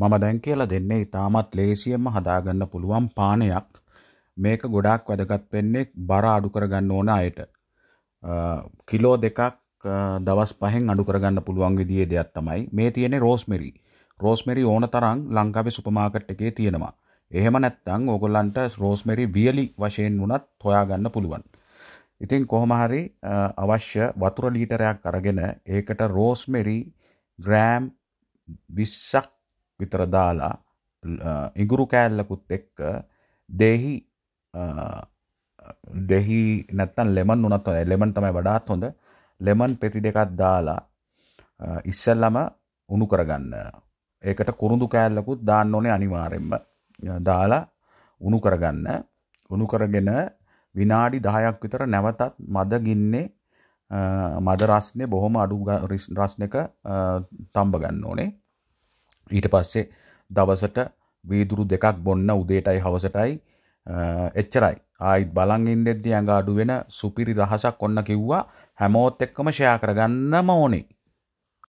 මම දැන් කියලා දෙන්නේ ඉතාමත් ලේසියෙන්ම හදාගන්න පුළුවන් පානයක්. මේක ගොඩාක් වැදගත් වෙන්නේ බර අඩු කරගන්න ඕන අයට. කිලෝ දෙකක් දවස් පහෙන් අඩු කරගන්න පුළුවන් විදිහේ දෙයක් තමයි මේ තියෙන්නේ රෝස්මෙරි. රෝස්මෙරි ඕන තරම් ලංකාවේ සුපර් මාකට් එකේ තියෙනවා. එහෙම නැත්නම් ඕගොල්ලන්ට රෝස්මෙරි වියලි වශයෙන් වුණත් හොයාගන්න පුළුවන්. ඉතින් කොහොම හරි අවශ්‍ය වතුර ලීටරයක් අරගෙන ඒකට රෝස්මෙරි ග්‍රෑම් 20ක් විතර දාලා ඉගුරු කෑල්ලකුත් එක්ක දෙහි දෙහි නැත්තන් ලෙමන් උනත් හොඳ ලෙමන් තමයි වඩාත් හොඳ ලෙමන් පෙති දෙකක් දාලා ඉස්සල්ලම උණු කරගන්න ඒකට කුරුඳු කෑල්ලකුත් දාන්න ඕනේ අනිවාරෙන්ම දාලා උණු කරගන්න උණු කරගෙන විනාඩි දහයක් විතර නැවතත් මද ගින්නේ මද රස්නේ බොහොම අඩු රස්නක තම්බ ගන්න ඕනේ ඊට පස්සේ දවසට වීදුරු දෙකක් බොන්න උදේටයි හවසටයි එච්චරයි ආයිත් බලන් ඉන්නෙද්දී ඇඟ අඩු වෙන සුපිරි රහසක් ඔන්න කිව්වා හැමෝත් එක්කම ෂෙයා කරගන්නම ඕනේ